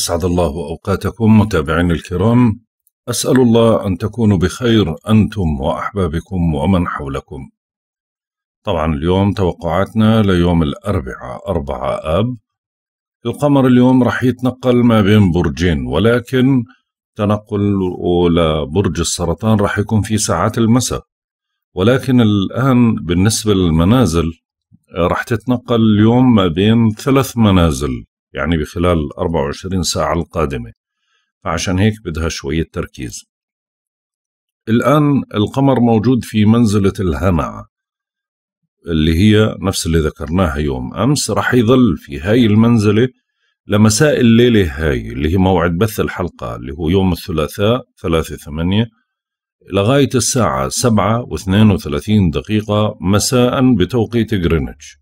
أسعد الله أوقاتكم متابعين الكرام أسأل الله أن تكونوا بخير أنتم وأحبابكم ومن حولكم طبعا اليوم توقعاتنا ليوم الأربعاء أربعة آب القمر اليوم رح يتنقل ما بين برجين ولكن تنقل لبرج السرطان رح يكون في ساعات المساء ولكن الآن بالنسبة للمنازل رح تتنقل اليوم ما بين ثلاث منازل يعني بخلال 24 ساعة القادمة فعشان هيك بدها شوية تركيز الآن القمر موجود في منزلة الهمع اللي هي نفس اللي ذكرناها يوم أمس رح يظل في هاي المنزلة لمساء الليلة هاي اللي هي موعد بث الحلقة اللي هو يوم الثلاثاء ثلاثة ثمانية لغاية الساعة سبعة واثنين وثلاثين دقيقة مساء بتوقيت غرينتش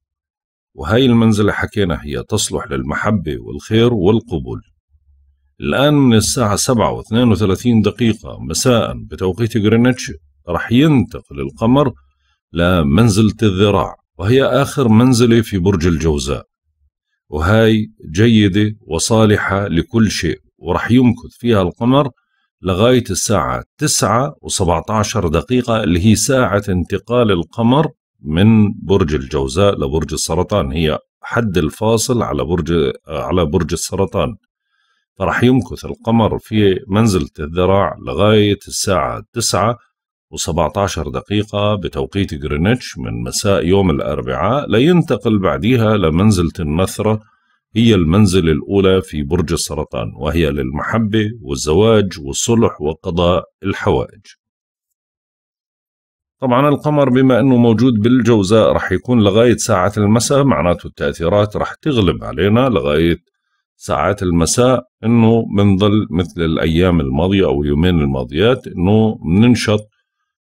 وهي المنزلة حكينا هي تصلح للمحبة والخير والقبول الآن من الساعة 7 و 32 دقيقة مساء بتوقيت غرينتش رح ينتقل القمر لمنزلة الذراع وهي آخر منزلة في برج الجوزاء وهاي جيدة وصالحة لكل شيء ورح يمكث فيها القمر لغاية الساعة 9 و17 دقيقة اللي هي ساعة انتقال القمر من برج الجوزاء لبرج السرطان هي حد الفاصل على برج على برج السرطان فرح يمكث القمر في منزلة الذراع لغاية الساعة 9 و17 دقيقة بتوقيت غرينتش من مساء يوم الأربعاء لينتقل بعدها لمنزلة النثرة هي المنزل الأولى في برج السرطان وهي للمحبة والزواج والصلح وقضاء الحوائج طبعا القمر بما أنه موجود بالجوزاء رح يكون لغاية ساعة المساء معناته التأثيرات رح تغلب علينا لغاية ساعات المساء أنه بنظل مثل الأيام الماضية أو اليومين الماضيات أنه بننشط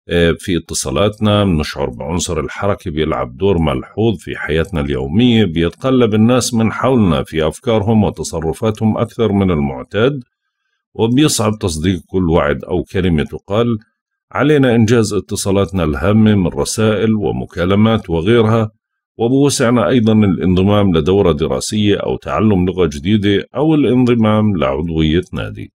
آه، في اتصالاتنا بنشعر بعنصر الحركة بيلعب دور ملحوظ في حياتنا اليومية بيتقلب الناس من حولنا في أفكارهم وتصرفاتهم أكثر من المعتاد وبيصعب تصديق كل وعد أو كلمة تقال علينا إنجاز اتصالاتنا الهامة من رسائل ومكالمات وغيرها وبوسعنا أيضا الانضمام لدورة دراسية أو تعلم لغة جديدة أو الانضمام لعضوية نادي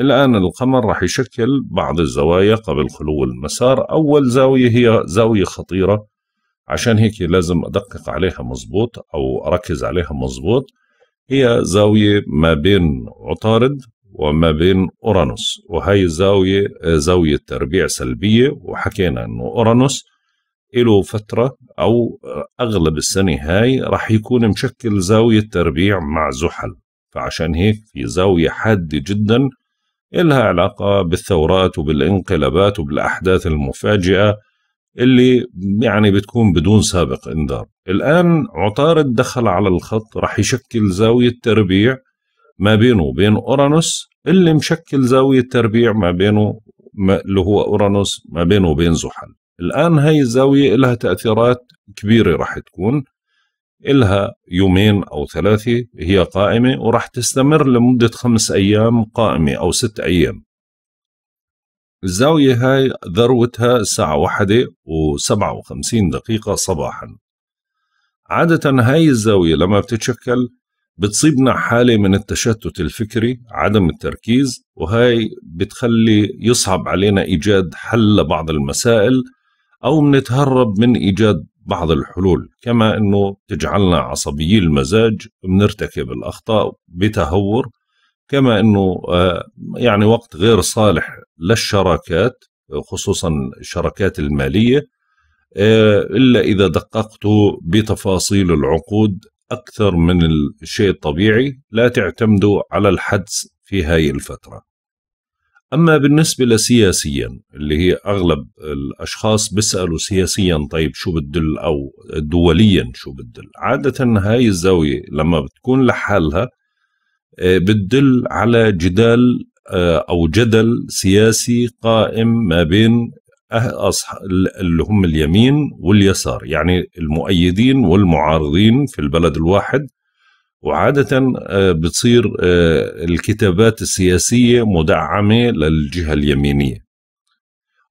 الآن القمر رح يشكل بعض الزوايا قبل خلو المسار أول زاوية هي زاوية خطيرة عشان هيك لازم أدقق عليها مزبوط أو أركز عليها مزبوط هي زاوية ما بين عطارد وما بين اورانوس وهي زاويه زاويه تربيع سلبيه وحكينا انه اورانوس له فتره او اغلب السنه هاي راح يكون مشكل زاويه تربيع مع زحل فعشان هيك في زاويه حاده جدا إلها علاقة بالثورات وبالانقلابات وبالأحداث المفاجئة اللي يعني بتكون بدون سابق إنذار الآن عطارد دخل على الخط رح يشكل زاوية تربيع ما بينه وبين أورانوس اللي مشكل زاوية تربيع ما بينه ما اللي هو أورانوس ما بينه وبين زحل الآن هاي الزاوية لها تأثيرات كبيرة راح تكون إلها يومين أو ثلاثة هي قائمة وراح تستمر لمدة خمس أيام قائمة أو ست أيام الزاوية هاي ذروتها الساعة واحدة وسبعة وخمسين دقيقة صباحا عادة هاي الزاوية لما بتتشكل بتصيبنا حالة من التشتت الفكري عدم التركيز وهي بتخلي يصعب علينا إيجاد حل لبعض المسائل أو منتهرب من إيجاد بعض الحلول كما أنه تجعلنا عصبيي المزاج بنرتكب الأخطاء بتهور كما أنه آه، يعني وقت غير صالح للشراكات خصوصا الشراكات المالية آه، إلا إذا دققت بتفاصيل العقود أكثر من الشيء الطبيعي لا تعتمدوا على الحدس في هاي الفترة أما بالنسبة لسياسيا اللي هي أغلب الأشخاص بيسألوا سياسيا طيب شو بتدل أو دوليا شو بتدل عادة هاي الزاوية لما بتكون لحالها آه، بتدل على جدال آه، أو جدل سياسي قائم ما بين أه- اللي هم اليمين واليسار يعني المؤيدين والمعارضين في البلد الواحد وعادة آه، بتصير آه، الكتابات السياسية مدعمة للجهة اليمينية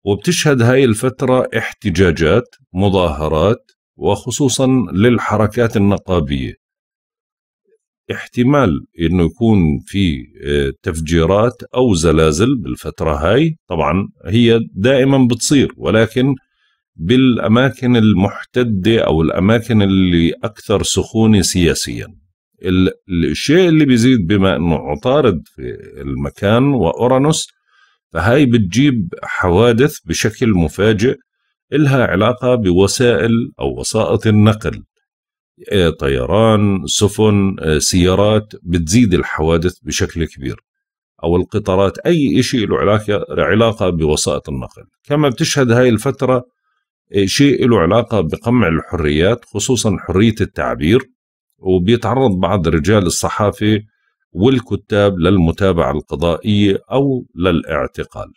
وبتشهد هاي الفترة احتجاجات مظاهرات وخصوصا للحركات النقابية احتمال انه يكون في آه، تفجيرات او زلازل بالفتره هاي طبعا هي دائما بتصير ولكن بالاماكن المحتده او الاماكن اللي اكثر سخونه سياسيا الشيء اللي بيزيد بما انه عطارد في المكان واورانوس فهاي بتجيب حوادث بشكل مفاجئ إلها علاقة بوسائل أو وسائط النقل طيران سفن آه، سيارات بتزيد الحوادث بشكل كبير أو القطارات أي شيء له علاقة علاقة بوسائط النقل كما بتشهد هاي الفترة آه، شيء له علاقة بقمع الحريات خصوصا حرية التعبير وبيتعرض بعض رجال الصحافة والكتاب للمتابعة القضائية أو للاعتقال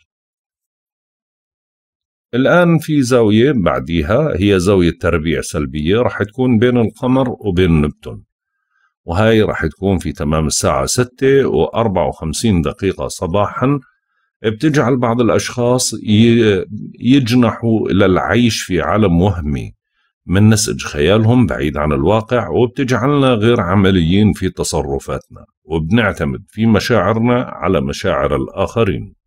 الآن في زاوية بعديها هي زاوية تربيع سلبية رح تكون بين القمر وبين نبتون وهي رح تكون في تمام الساعة 6 و54 دقيقة صباحا بتجعل بعض الأشخاص يجنحوا إلى العيش في عالم وهمي من نسج خيالهم بعيد عن الواقع وبتجعلنا غير عمليين في تصرفاتنا وبنعتمد في مشاعرنا على مشاعر الآخرين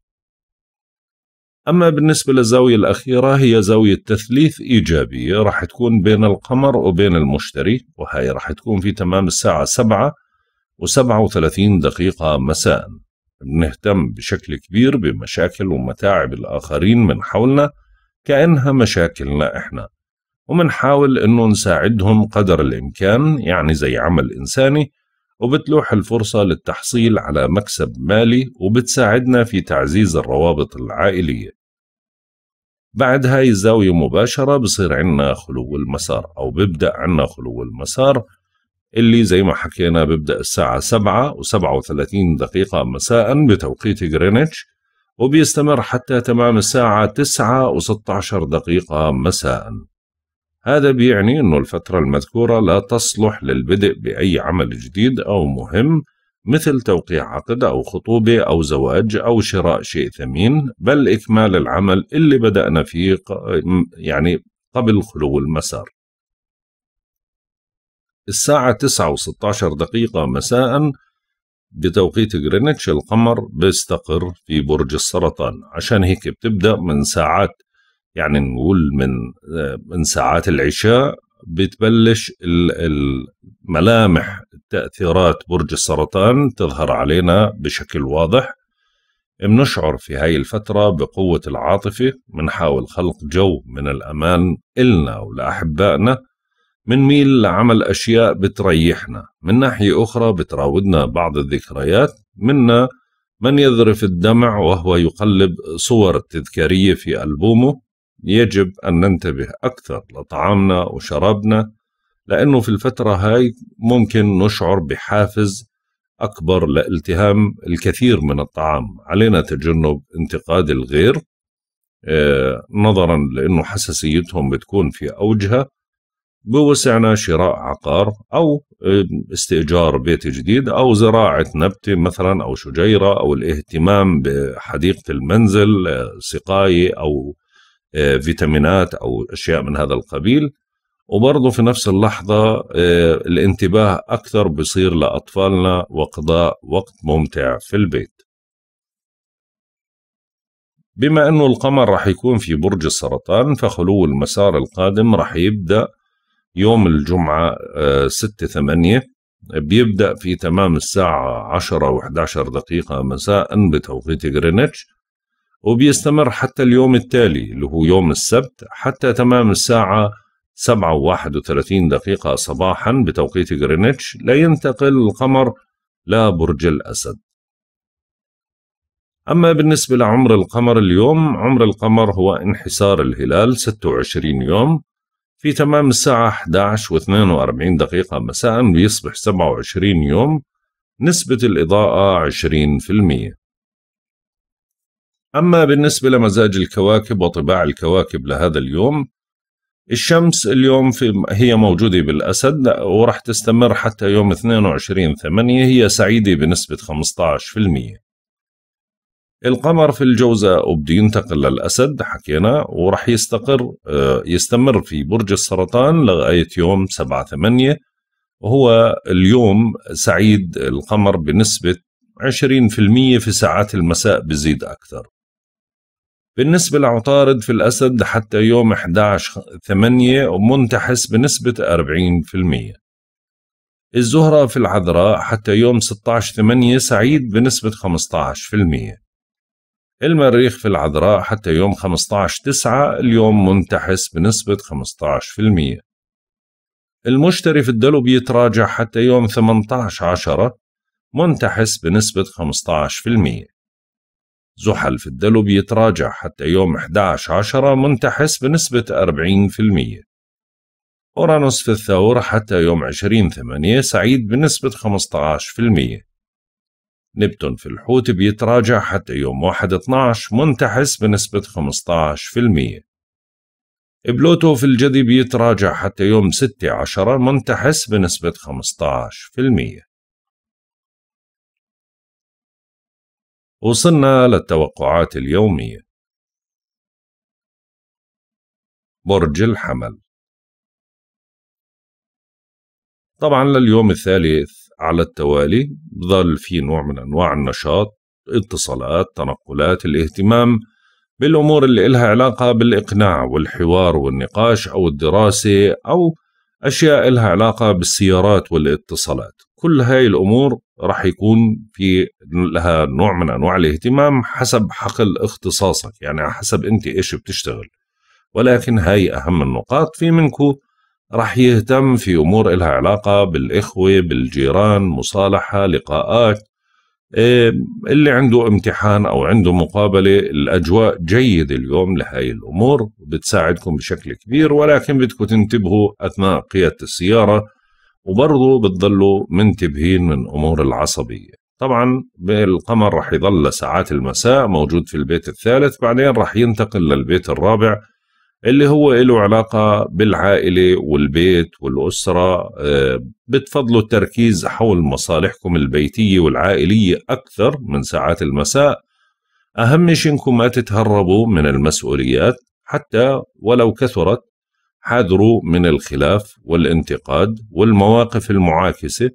أما بالنسبة للزاوية الأخيرة هي زاوية تثليث إيجابية راح تكون بين القمر وبين المشتري وهي راح تكون في تمام الساعة سبعة وسبعة وثلاثين دقيقة مساء نهتم بشكل كبير بمشاكل ومتاعب الآخرين من حولنا كأنها مشاكلنا إحنا ومنحاول أنه نساعدهم قدر الإمكان يعني زي عمل إنساني وبتلوح الفرصة للتحصيل على مكسب مالي وبتساعدنا في تعزيز الروابط العائلية بعد هاي الزاوية مباشرة بصير عنا خلو المسار أو ببدأ عنا خلو المسار اللي زي ما حكينا ببدأ الساعة سبعة وسبعة وثلاثين دقيقة مساء بتوقيت غرينتش وبيستمر حتى تمام الساعة تسعة وستة عشر دقيقة مساء هذا بيعني أنه الفترة المذكورة لا تصلح للبدء بأي عمل جديد أو مهم مثل توقيع عقد أو خطوبة أو زواج أو شراء شيء ثمين بل إكمال العمل اللي بدأنا فيه يعني قبل خلو المسار الساعة 9 و 16 دقيقة مساء بتوقيت غرينتش القمر بيستقر في برج السرطان عشان هيك بتبدأ من ساعات يعني نقول من آه، من ساعات العشاء بتبلش الملامح تأثيرات برج السرطان تظهر علينا بشكل واضح بنشعر في هاي الفترة بقوة العاطفة بنحاول خلق جو من الأمان إلنا ولأحبائنا منميل لعمل أشياء بتريحنا من ناحية أخرى بتراودنا بعض الذكريات منا من يذرف الدمع وهو يقلب صور تذكارية في ألبومه يجب أن ننتبه أكثر لطعامنا وشرابنا لأنه في الفترة هاي ممكن نشعر بحافز أكبر لالتهام الكثير من الطعام علينا تجنب انتقاد الغير آه، نظرا لأنه حساسيتهم بتكون في أوجها بوسعنا شراء عقار أو آه، استئجار بيت جديد أو زراعة نبتة مثلا أو شجيرة أو الاهتمام بحديقة المنزل آه، سقاية أو آه، فيتامينات او اشياء من هذا القبيل وبرضه في نفس اللحظة آه، الانتباه أكثر بصير لأطفالنا وقضاء وقت ممتع في البيت بما أنه القمر رح يكون في برج السرطان فخلو المسار القادم رح يبدأ يوم الجمعة 6 آه، 8 بيبدأ في تمام الساعة 10 و11 دقيقة مساء بتوقيت غرينتش وبيستمر حتى اليوم التالي اللي هو يوم السبت حتى تمام الساعة سبعة وواحد وثلاثين دقيقة صباحا بتوقيت غرينتش لا ينتقل القمر لا برج الأسد أما بالنسبة لعمر القمر اليوم عمر القمر هو انحسار الهلال 26 يوم في تمام الساعة 11 و 42 دقيقة مساء بيصبح 27 يوم نسبة الإضاءة 20% أما بالنسبة لمزاج الكواكب وطباع الكواكب لهذا اليوم الشمس اليوم في هي موجودة بالأسد ورح تستمر حتى يوم 22 ثمانية هي سعيدة بنسبة 15% القمر في الجوزاء وبده ينتقل للأسد حكينا ورح يستقر آه، يستمر في برج السرطان لغاية يوم 7 ثمانية وهو اليوم سعيد القمر بنسبة 20% في ساعات المساء بزيد أكثر بالنسبة لعطارد في الأسد حتى يوم 11/8 منتحس بنسبة 40% الزهرة في العذراء حتى يوم 16/8 سعيد بنسبة 15% المريخ في العذراء حتى يوم 15/9 اليوم منتحس بنسبة 15% المشتري في الدلو بيتراجع حتى يوم 18/10 منتحس بنسبة 15% زحل في الدلو بيتراجع حتى يوم 11 عشرة منتحس بنسبة 40% أورانوس في الثور حتى يوم 20 ثمانية سعيد بنسبة 15% نبتون في الحوت بيتراجع حتى يوم 1 12 منتحس بنسبة 15% بلوتو في الجدي بيتراجع حتى يوم 6 عشرة منتحس بنسبة 15% وصلنا للتوقعات اليومية برج الحمل طبعا لليوم الثالث على التوالي بظل في نوع من أنواع النشاط اتصالات تنقلات الاهتمام بالأمور اللي إلها علاقة بالإقناع والحوار والنقاش أو الدراسة أو أشياء إلها علاقة بالسيارات والاتصالات كل هاي الامور راح يكون في لها نوع من انواع الاهتمام حسب حقل اختصاصك يعني حسب انت ايش بتشتغل ولكن هاي اهم النقاط في منكو راح يهتم في امور لها علاقه بالاخوه بالجيران مصالحه لقاءات إيه، اللي عنده امتحان او عنده مقابله الاجواء جيده اليوم لهي الامور بتساعدكم بشكل كبير ولكن بدكم تنتبهوا اثناء قياده السياره وبرضه بتضلوا منتبهين من امور العصبيه طبعا القمر رح يظل ساعات المساء موجود في البيت الثالث بعدين رح ينتقل للبيت الرابع اللي هو له علاقة بالعائلة والبيت والأسرة آه، بتفضلوا التركيز حول مصالحكم البيتية والعائلية أكثر من ساعات المساء أهم شيء إنكم ما تتهربوا من المسؤوليات حتى ولو كثرت حذروا من الخلاف والانتقاد والمواقف المعاكسة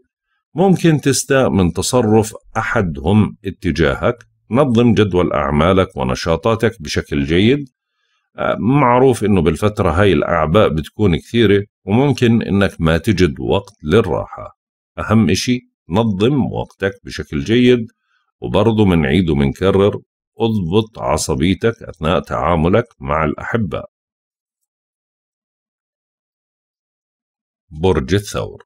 ممكن تستاء من تصرف أحدهم اتجاهك نظم جدول أعمالك ونشاطاتك بشكل جيد آه، معروف انه بالفترة هاي الاعباء بتكون كثيرة وممكن انك ما تجد وقت للراحة اهم اشي نظم وقتك بشكل جيد وبرضه منعيد ومنكرر اضبط عصبيتك اثناء تعاملك مع الاحبة برج الثور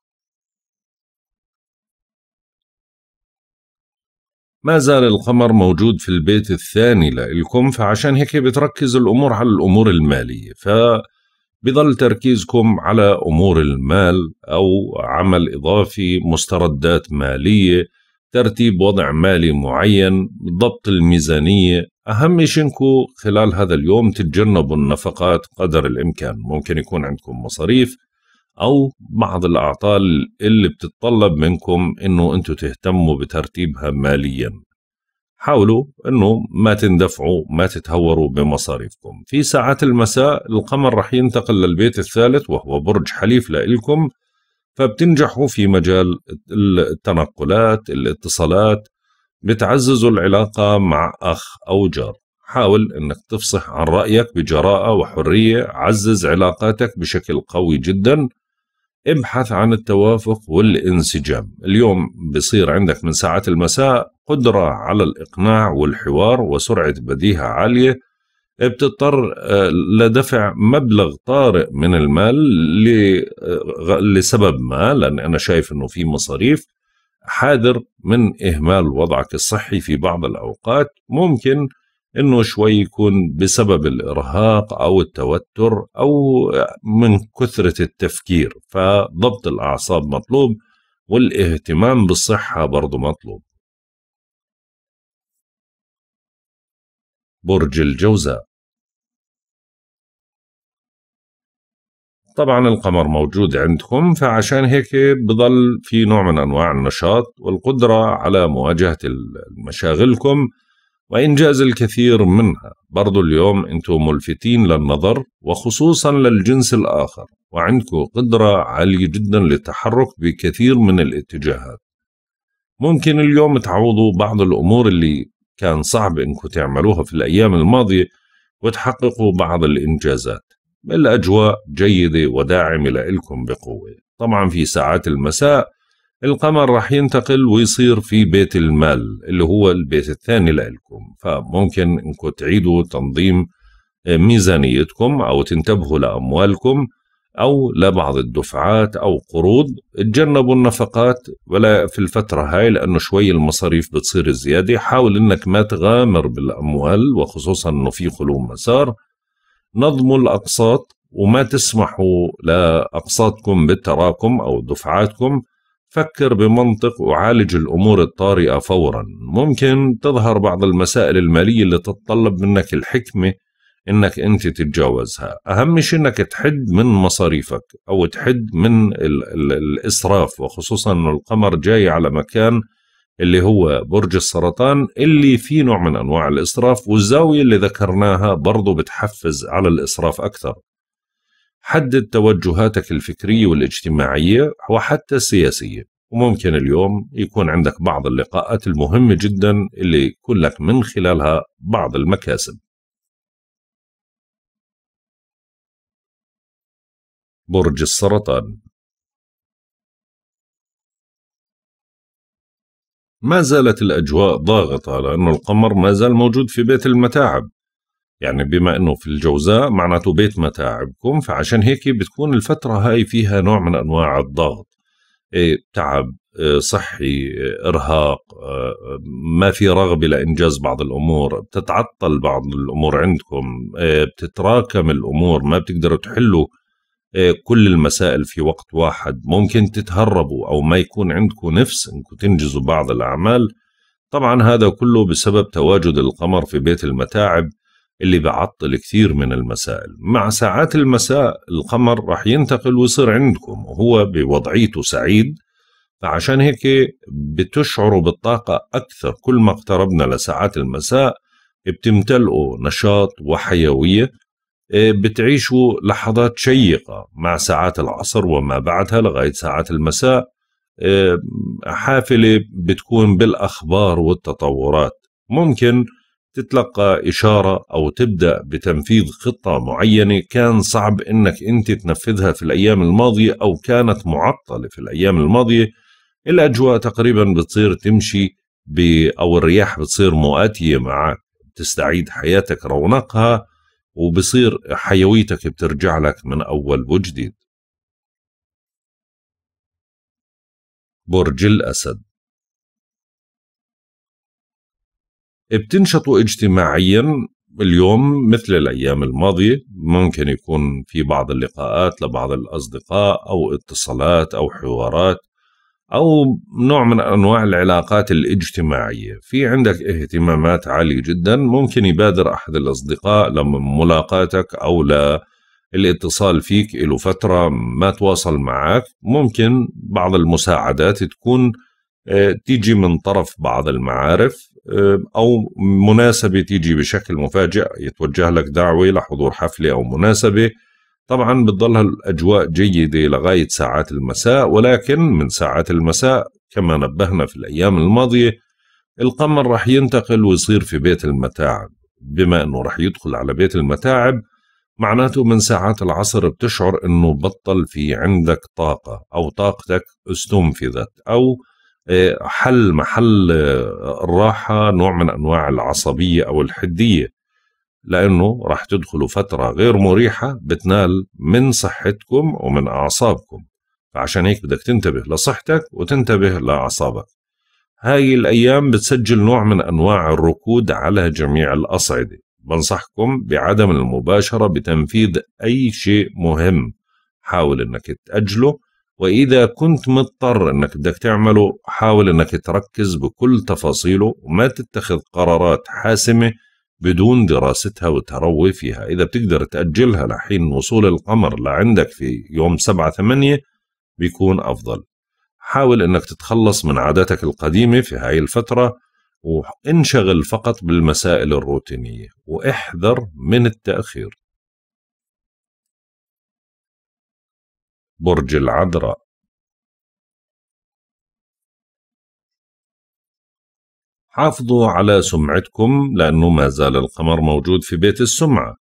ما زال القمر موجود في البيت الثاني لإلكم فعشان هيك بتركز الأمور على الأمور المالية فبضل تركيزكم على أمور المال أو عمل إضافي مستردات مالية ترتيب وضع مالي معين ضبط الميزانية أهم شيء إنكم خلال هذا اليوم تتجنبوا النفقات قدر الإمكان ممكن يكون عندكم مصاريف او بعض الاعطال اللي بتتطلب منكم انه انتوا تهتموا بترتيبها ماليا حاولوا انه ما تندفعوا ما تتهوروا بمصاريفكم في ساعات المساء القمر رح ينتقل للبيت الثالث وهو برج حليف لإلكم فبتنجحوا في مجال التنقلات الاتصالات بتعززوا العلاقة مع أخ أو جار حاول أنك تفصح عن رأيك بجراءة وحرية عزز علاقاتك بشكل قوي جدا ابحث عن التوافق والانسجام اليوم بصير عندك من ساعات المساء قدرة على الإقناع والحوار وسرعة بديهة عالية بتضطر آه، لدفع مبلغ طارئ من المال آه، لسبب ما لأن أنا شايف أنه في مصاريف حاذر من إهمال وضعك الصحي في بعض الأوقات ممكن انه شوي يكون بسبب الارهاق او التوتر او من كثره التفكير فضبط الاعصاب مطلوب والاهتمام بالصحه برضه مطلوب برج الجوزاء طبعا القمر موجود عندكم فعشان هيك بضل في نوع من انواع النشاط والقدره على مواجهه مشاغلكم وإنجاز الكثير منها برضو اليوم أنتم ملفتين للنظر وخصوصا للجنس الآخر وعندكم قدرة عالية جدا للتحرك بكثير من الاتجاهات ممكن اليوم تعوضوا بعض الأمور اللي كان صعب أنكم تعملوها في الأيام الماضية وتحققوا بعض الإنجازات الأجواء جيدة وداعمة لإلكم بقوة طبعا في ساعات المساء القمر راح ينتقل ويصير في بيت المال اللي هو البيت الثاني لإلكم فممكن انكم تعيدوا تنظيم آه، ميزانيتكم أو تنتبهوا لأموالكم أو لبعض الدفعات أو قروض تجنبوا النفقات ولا في الفترة هاي لأنه شوي المصاريف بتصير زيادة حاول أنك ما تغامر بالأموال وخصوصا أنه في خلو مسار نظموا الأقساط وما تسمحوا لأقساطكم بالتراكم أو دفعاتكم فكر بمنطق وعالج الأمور الطارئة فورا ممكن تظهر بعض المسائل المالية اللي تتطلب منك الحكمة انك انت تتجاوزها اهم شيء انك تحد من مصاريفك او تحد من ال ال الاسراف وخصوصا انه القمر جاي على مكان اللي هو برج السرطان اللي فيه نوع من انواع الاسراف والزاويه اللي ذكرناها برضه بتحفز على الاسراف اكثر حدد توجهاتك الفكرية والاجتماعية وحتى السياسية وممكن اليوم يكون عندك بعض اللقاءات المهمة جدا اللي يكون لك من خلالها بعض المكاسب برج السرطان ما زالت الأجواء ضاغطة لأن القمر ما زال موجود في بيت المتاعب يعني بما انه في الجوزاء معناته بيت متاعبكم فعشان هيك بتكون الفتره هاي فيها نوع من انواع الضغط إيه تعب إيه صحي إيه ارهاق إيه، ما في رغبه لانجاز بعض الامور بتتعطل بعض الامور عندكم إيه، بتتراكم الامور ما بتقدروا تحلوا إيه، كل المسائل في وقت واحد ممكن تتهربوا او ما يكون عندكم نفس انكم تنجزوا بعض الاعمال طبعا هذا كله بسبب تواجد القمر في بيت المتاعب اللي بعطل كثير من المسائل مع ساعات المساء القمر رح ينتقل ويصير عندكم وهو بوضعيته سعيد فعشان هيك بتشعروا بالطاقة أكثر كل ما اقتربنا لساعات المساء بتمتلئوا نشاط وحيوية آه، بتعيشوا لحظات شيقة مع ساعات العصر وما بعدها لغاية ساعات المساء آه، حافلة بتكون بالأخبار والتطورات ممكن تتلقى إشارة أو تبدأ بتنفيذ خطة معينة كان صعب إنك أنت تنفذها في الأيام الماضية أو كانت معطلة في الأيام الماضية الأجواء تقريبا بتصير تمشي أو الرياح بتصير مؤاتية معك بتستعيد حياتك رونقها وبصير حيويتك بترجع لك من أول وجديد برج الأسد بتنشطوا اجتماعيا اليوم مثل الايام الماضيه ممكن يكون في بعض اللقاءات لبعض الاصدقاء او اتصالات او حوارات او نوع من انواع العلاقات الاجتماعيه في عندك اهتمامات عاليه جدا ممكن يبادر احد الاصدقاء لملاقاتك او لا الاتصال فيك له فتره ما تواصل معك ممكن بعض المساعدات تكون آه، تيجي من طرف بعض المعارف آه، او مناسبه تيجي بشكل مفاجئ يتوجه لك دعوه لحضور حفله او مناسبه طبعا بتضلها الاجواء جيده لغايه ساعات المساء ولكن من ساعات المساء كما نبهنا في الايام الماضيه القمر راح ينتقل ويصير في بيت المتاعب بما انه راح يدخل على بيت المتاعب معناته من ساعات العصر بتشعر انه بطل في عندك طاقه او طاقتك استنفذت او حل محل آه، الراحة نوع من أنواع العصبية أو الحدية لأنه راح تدخلوا فترة غير مريحة بتنال من صحتكم ومن أعصابكم فعشان هيك بدك تنتبه لصحتك وتنتبه لأعصابك هاي الأيام بتسجل نوع من أنواع الركود على جميع الأصعدة بنصحكم بعدم المباشرة بتنفيذ أي شيء مهم حاول أنك تأجله واذا كنت مضطر انك بدك تعمله حاول انك تركز بكل تفاصيله وما تتخذ قرارات حاسمه بدون دراستها وتروي فيها إذا بتقدر تأجلها لحين وصول القمر لعندك في يوم سبعة ثمانية بيكون أفضل حاول أنك تتخلص من عاداتك القديمة في هاي الفترة وانشغل فقط بالمسائل الروتينية واحذر من التأخير برج العذراء حافظوا على سمعتكم لأنه ما زال القمر موجود في بيت السمعة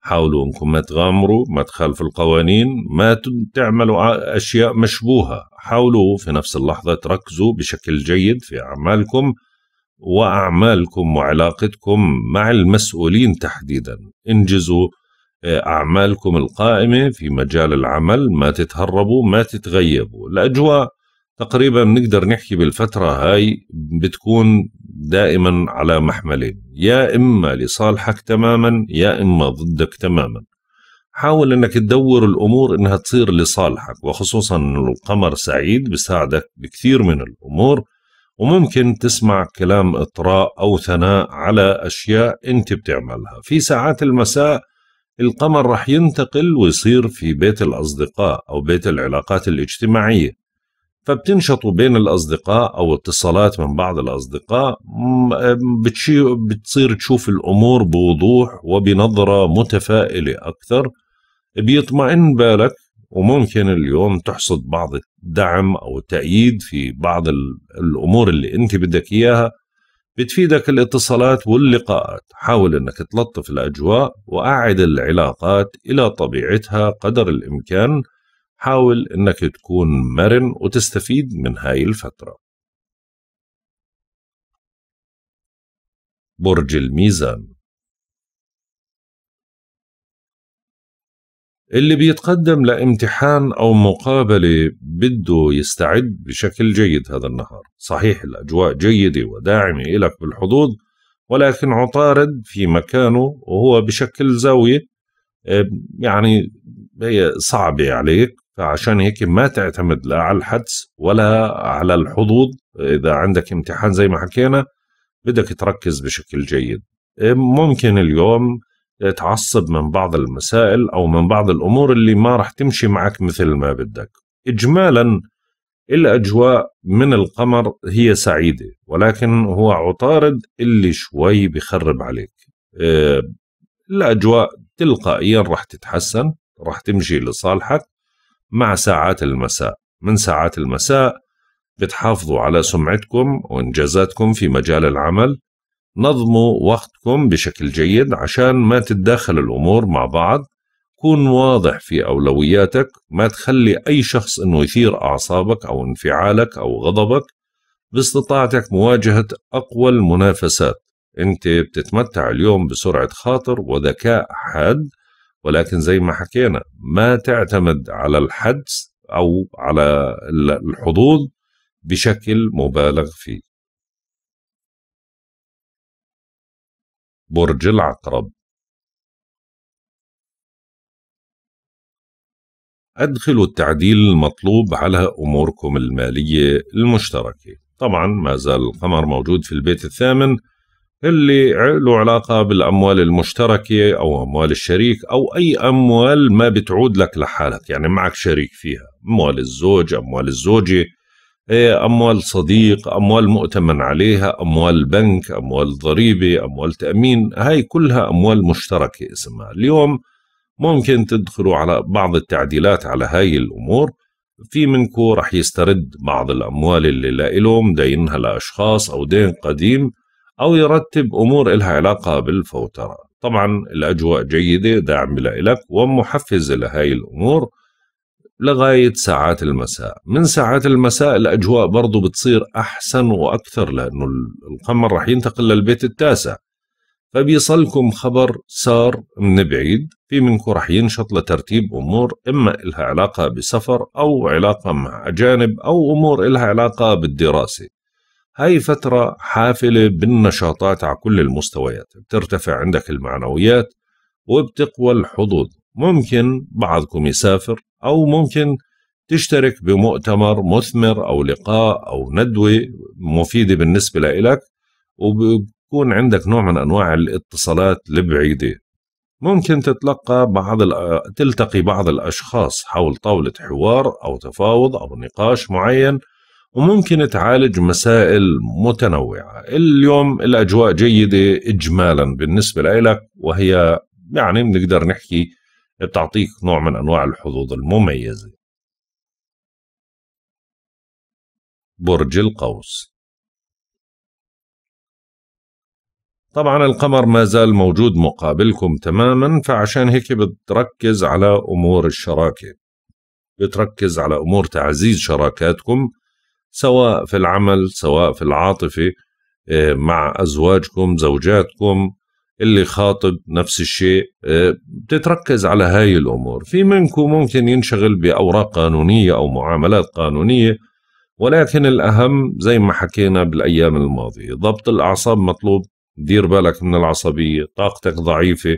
حاولوا انكم ما تغامروا ما تخالفوا القوانين ما تعملوا اشياء مشبوهه حاولوا في نفس اللحظه تركزوا بشكل جيد في اعمالكم واعمالكم وعلاقتكم مع المسؤولين تحديدا انجزوا أعمالكم القائمة في مجال العمل ما تتهربوا ما تتغيبوا الأجواء تقريبا نقدر نحكي بالفترة هاي بتكون دائما على محملين يا إما لصالحك تماما يا إما ضدك تماما حاول انك تدور الامور انها تصير لصالحك وخصوصا انه القمر سعيد بساعدك بكثير من الامور وممكن تسمع كلام اطراء او ثناء على اشياء انت بتعملها في ساعات المساء القمر راح ينتقل ويصير في بيت الأصدقاء أو بيت العلاقات الاجتماعية فبتنشطوا بين الأصدقاء أو اتصالات من بعض الأصدقاء بتصير تشوف الأمور بوضوح وبنظرة متفائلة أكثر بيطمئن بالك وممكن اليوم تحصد بعض الدعم أو التأييد في بعض الأمور اللي أنت بدك إياها بتفيدك الاتصالات واللقاءات حاول أنك تلطف الأجواء وأعد العلاقات إلى طبيعتها قدر الإمكان حاول أنك تكون مرن وتستفيد من هاي الفترة برج الميزان اللي بيتقدم لامتحان أو مقابلة بده يستعد بشكل جيد هذا النهار صحيح الأجواء جيدة وداعمة إلك بالحظوظ ولكن عطارد في مكانه وهو بشكل زاوية آه، يعني هي صعبة عليك فعشان هيك ما تعتمد لا على الحدس ولا على الحظوظ إذا عندك امتحان زي ما حكينا بدك تركز بشكل جيد آه، ممكن اليوم تعصب من بعض المسائل أو من بعض الأمور اللي ما رح تمشي معك مثل ما بدك إجمالا الأجواء من القمر هي سعيدة ولكن هو عطارد اللي شوي بخرب عليك آه، الأجواء تلقائيا رح تتحسن رح تمشي لصالحك مع ساعات المساء من ساعات المساء بتحافظوا على سمعتكم وإنجازاتكم في مجال العمل نظموا وقتكم بشكل جيد عشان ما تتداخل الأمور مع بعض كون واضح في أولوياتك ما تخلي أي شخص أنه يثير أعصابك أو انفعالك أو غضبك باستطاعتك مواجهة أقوى المنافسات أنت بتتمتع اليوم بسرعة خاطر وذكاء حاد ولكن زي ما حكينا ما تعتمد على الحدس أو على الحظوظ بشكل مبالغ فيه برج العقرب أدخلوا التعديل المطلوب على أموركم المالية المشتركة طبعا ما زال القمر موجود في البيت الثامن اللي له علاقة بالأموال المشتركة أو أموال الشريك أو أي أموال ما بتعود لك لحالك يعني معك شريك فيها أموال الزوج أموال الزوجة إيه، أموال صديق أموال مؤتمن عليها أموال بنك أموال ضريبة أموال تأمين هاي كلها أموال مشتركة اسمها اليوم ممكن تدخلوا على بعض التعديلات على هاي الأمور في منكو رح يسترد بعض الأموال اللي لإله دينها لأشخاص أو دين قديم أو يرتب أمور إلها علاقة بالفوترة طبعا الأجواء جيدة داعمة لإلك ومحفزة لهاي الأمور لغاية ساعات المساء من ساعات المساء الأجواء برضو بتصير أحسن وأكثر لأنه القمر رح ينتقل للبيت التاسع فبيصلكم خبر سار من بعيد في منكم رح ينشط لترتيب أمور إما إلها علاقة بسفر أو علاقة مع أجانب أو أمور إلها علاقة بالدراسة هاي فترة حافلة بالنشاطات على كل المستويات بترتفع عندك المعنويات وبتقوى الحظوظ ممكن بعضكم يسافر أو ممكن تشترك بمؤتمر مثمر أو لقاء أو ندوة مفيدة بالنسبة لإلك وبكون عندك نوع من أنواع الاتصالات البعيدة ممكن تتلقى بعض تلتقي بعض الأشخاص حول طاولة حوار أو تفاوض أو نقاش معين وممكن تعالج مسائل متنوعة اليوم الأجواء جيدة إجمالا بالنسبة لك وهي يعني بنقدر نحكي بتعطيك نوع من أنواع الحظوظ المميزة برج القوس طبعا القمر ما زال موجود مقابلكم تماما فعشان هيك بتركز على أمور الشراكة بتركز على أمور تعزيز شراكاتكم سواء في العمل سواء في العاطفة إيه، مع أزواجكم زوجاتكم اللي خاطب نفس الشيء آه، بتتركز على هاي الأمور في منكم ممكن ينشغل بأوراق قانونية أو معاملات قانونية ولكن الأهم زي ما حكينا بالأيام الماضية ضبط الأعصاب مطلوب دير بالك من العصبية طاقتك ضعيفة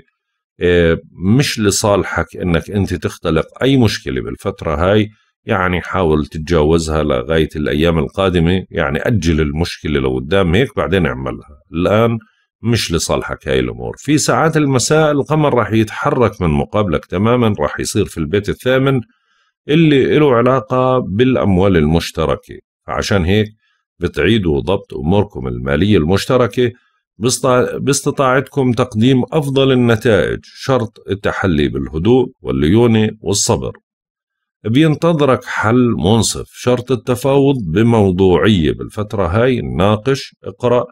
آه، مش لصالحك انك انت تختلق اي مشكله بالفتره هاي يعني حاول تتجاوزها لغايه الايام القادمه يعني اجل المشكله لو قدام هيك بعدين اعملها الان مش لصالحك هاي الامور في ساعات المساء القمر راح يتحرك من مقابلك تماما راح يصير في البيت الثامن اللي له علاقة بالأموال المشتركة عشان هيك بتعيدوا ضبط أموركم المالية المشتركة باستطاعتكم تقديم أفضل النتائج شرط التحلي بالهدوء والليونة والصبر بينتظرك حل منصف شرط التفاوض بموضوعية بالفترة هاي ناقش اقرأ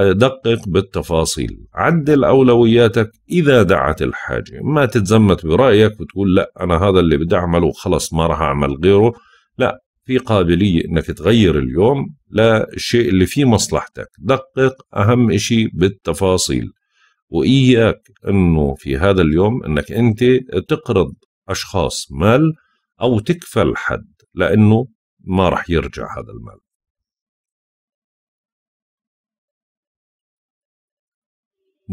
دقق بالتفاصيل عدل أولوياتك إذا دعت الحاجة ما تتزمت برأيك وتقول لا أنا هذا اللي بدي أعمله وخلص ما راح أعمل غيره لا في قابلية أنك تغير اليوم للشيء اللي في مصلحتك دقق أهم شيء بالتفاصيل وإياك أنه في هذا اليوم أنك أنت تقرض أشخاص مال أو تكفل حد لأنه ما راح يرجع هذا المال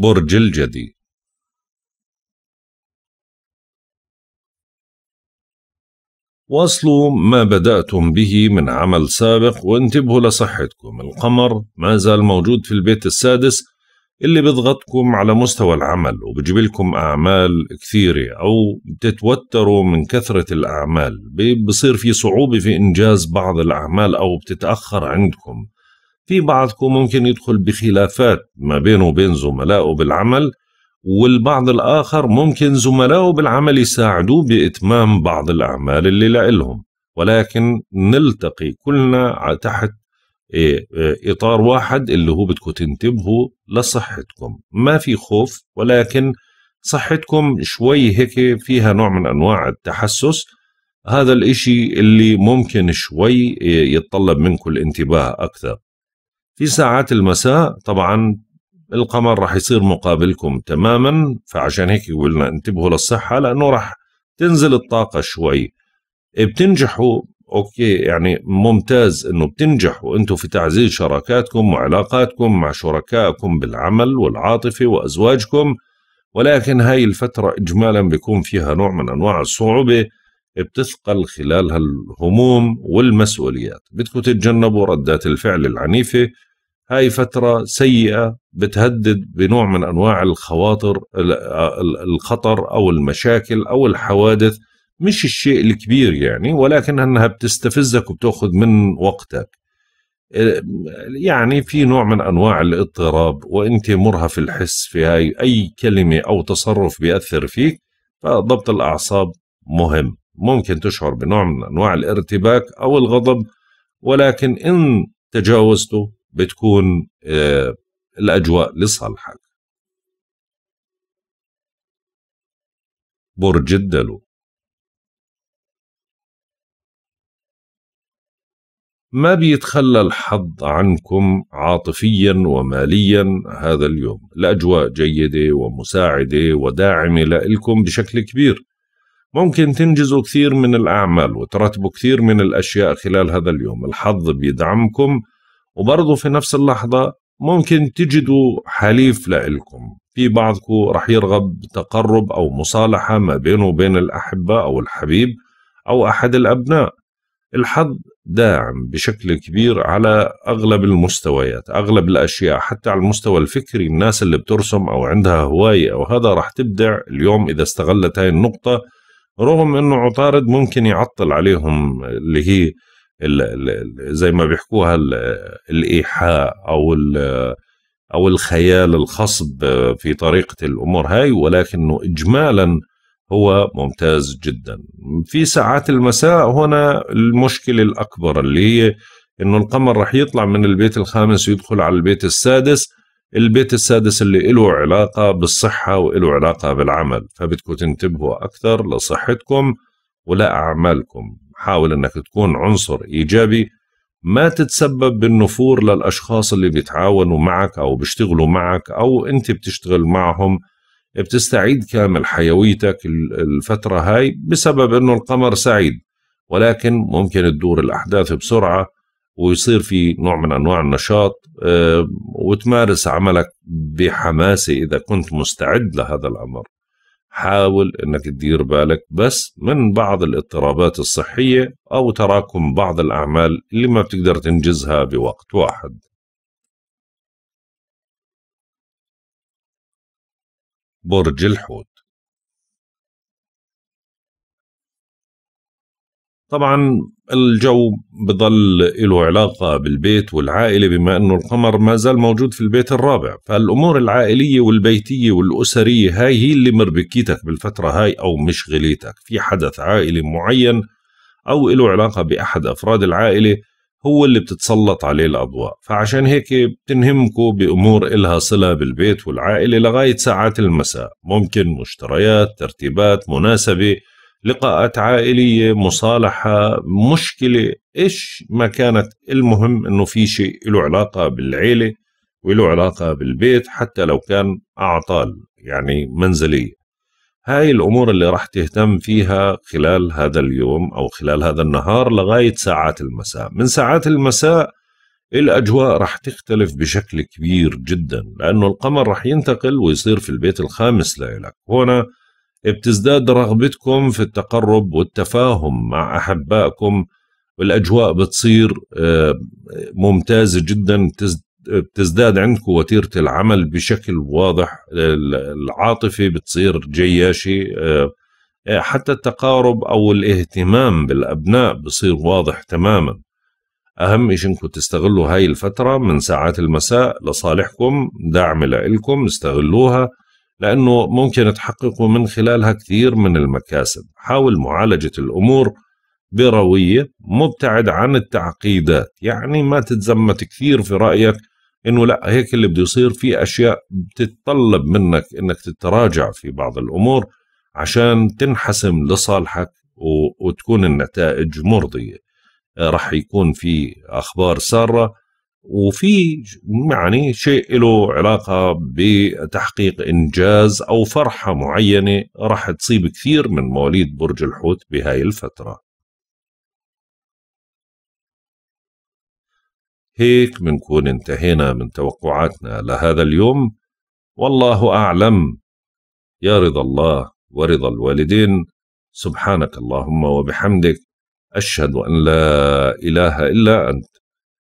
برج الجدي واصلوا ما بدأتم به من عمل سابق وانتبهوا لصحتكم القمر ما زال موجود في البيت السادس اللي بيضغطكم على مستوى العمل وبجيب لكم أعمال كثيرة أو بتتوتروا من كثرة الأعمال بصير في صعوبة في إنجاز بعض الأعمال أو بتتأخر عندكم في بعضكم ممكن يدخل بخلافات ما بينه وبين زملائه بالعمل والبعض الآخر ممكن زملائه بالعمل يساعدوه بإتمام بعض الأعمال اللي لإلهم ولكن نلتقي كلنا تحت إيه، إيه، إطار واحد اللي هو بدكم تنتبهوا لصحتكم ما في خوف ولكن صحتكم شوي هيك فيها نوع من أنواع التحسس هذا الإشي اللي ممكن شوي إيه، يتطلب منكم الانتباه أكثر في ساعات المساء طبعا القمر راح يصير مقابلكم تماما فعشان هيك قلنا انتبهوا للصحة لأنه راح تنزل الطاقة شوي إيه، بتنجحوا اوكي يعني ممتاز انه بتنجحوا انتم في تعزيز شراكاتكم وعلاقاتكم مع شركائكم بالعمل والعاطفه وازواجكم ولكن هاي الفتره اجمالا بيكون فيها نوع من انواع الصعوبه بتثقل خلالها الهموم والمسؤوليات بدكم تتجنبوا ردات الفعل العنيفه هاي فترة سيئة بتهدد بنوع من أنواع الخواطر الخطر أو المشاكل أو الحوادث مش الشيء الكبير يعني ولكن أنها بتستفزك وبتأخذ من وقتك يعني في نوع من أنواع الاضطراب وأنت مرهف الحس في هاي أي كلمة أو تصرف بيأثر فيك فضبط الأعصاب مهم ممكن تشعر بنوع من أنواع الارتباك أو الغضب ولكن إن تجاوزته بتكون آه، الأجواء لصالحك برج الدلو ما بيتخلى الحظ عنكم عاطفيا وماليا هذا اليوم الأجواء جيدة ومساعدة وداعمة لإلكم بشكل كبير ممكن تنجزوا كثير من الأعمال وترتبوا كثير من الأشياء خلال هذا اليوم الحظ بيدعمكم وبرضه في نفس اللحظة ممكن تجدوا حليف لإلكم في بعضكم رح يرغب بتقرب أو مصالحة ما بينه وبين الأحبة أو الحبيب أو أحد الأبناء الحظ داعم بشكل كبير على أغلب المستويات أغلب الأشياء حتى على المستوى الفكري الناس اللي بترسم أو عندها هواية أو هذا رح تبدع اليوم إذا استغلت هاي النقطة رغم أنه عطارد ممكن يعطل عليهم اللي هي زي ما بيحكوها الايحاء او او الخيال الخصب في طريقه الامور هاي ولكنه اجمالا هو ممتاز جدا في ساعات المساء هنا المشكله الاكبر اللي هي انه القمر راح يطلع من البيت الخامس ويدخل على البيت السادس البيت السادس اللي له علاقة بالصحة وله علاقة بالعمل فبدكم تنتبهوا أكثر لصحتكم ولأعمالكم حاول انك تكون عنصر ايجابي ما تتسبب بالنفور للاشخاص اللي بيتعاونوا معك او بيشتغلوا معك او انت بتشتغل معهم بتستعيد كامل حيويتك الفتره هاي بسبب انه القمر سعيد ولكن ممكن تدور الاحداث بسرعه ويصير في نوع من انواع النشاط آه، وتمارس عملك بحماسه اذا كنت مستعد لهذا الامر حاول انك تدير بالك بس من بعض الاضطرابات الصحية او تراكم بعض الاعمال اللي ما بتقدر تنجزها بوقت واحد برج الحوت طبعا الجو بضل له علاقة بالبيت والعائلة بما أنه القمر ما زال موجود في البيت الرابع فالأمور العائلية والبيتية والأسرية هاي هي اللي مربكيتك بالفترة هاي أو مشغليتك في حدث عائلي معين أو له علاقة بأحد أفراد العائلة هو اللي بتتسلط عليه الأضواء فعشان هيك بتنهمكوا بأمور إلها صلة بالبيت والعائلة لغاية ساعات المساء ممكن مشتريات ترتيبات مناسبة لقاءات عائلية مصالحة مشكلة إيش ما كانت المهم أنه في شيء له علاقة بالعيلة وله علاقة بالبيت حتى لو كان أعطال يعني منزلية هاي الأمور اللي راح تهتم فيها خلال هذا اليوم أو خلال هذا النهار لغاية ساعات المساء من ساعات المساء الأجواء راح تختلف بشكل كبير جدا لأنه القمر راح ينتقل ويصير في البيت الخامس لإلك هنا بتزداد رغبتكم في التقرب والتفاهم مع احبائكم الاجواء بتصير آه، ممتازه جدا بتزداد عندكم وتيره العمل بشكل واضح العاطفه بتصير جياشه آه، آه، حتى التقارب او الاهتمام بالابناء بصير واضح تماما اهم شيء انكم تستغلوا هاي الفتره من ساعات المساء لصالحكم دعم لإلكم استغلوها لأنه ممكن تحققوا من خلالها كثير من المكاسب حاول معالجة الأمور بروية مبتعد عن التعقيدات يعني ما تتزمت كثير في رأيك انه لا هيك اللي بده يصير في اشياء بتتطلب منك انك تتراجع في بعض الامور عشان تنحسم لصالحك وتكون النتائج مرضيه آه، رح يكون في اخبار ساره وفي يعني شيء له علاقة بتحقيق إنجاز أو فرحة معينة راح تصيب كثير من مواليد برج الحوت بهاي الفترة هيك بنكون انتهينا من توقعاتنا لهذا اليوم والله أعلم يا رضا الله ورضا الوالدين سبحانك اللهم وبحمدك أشهد أن لا إله إلا أنت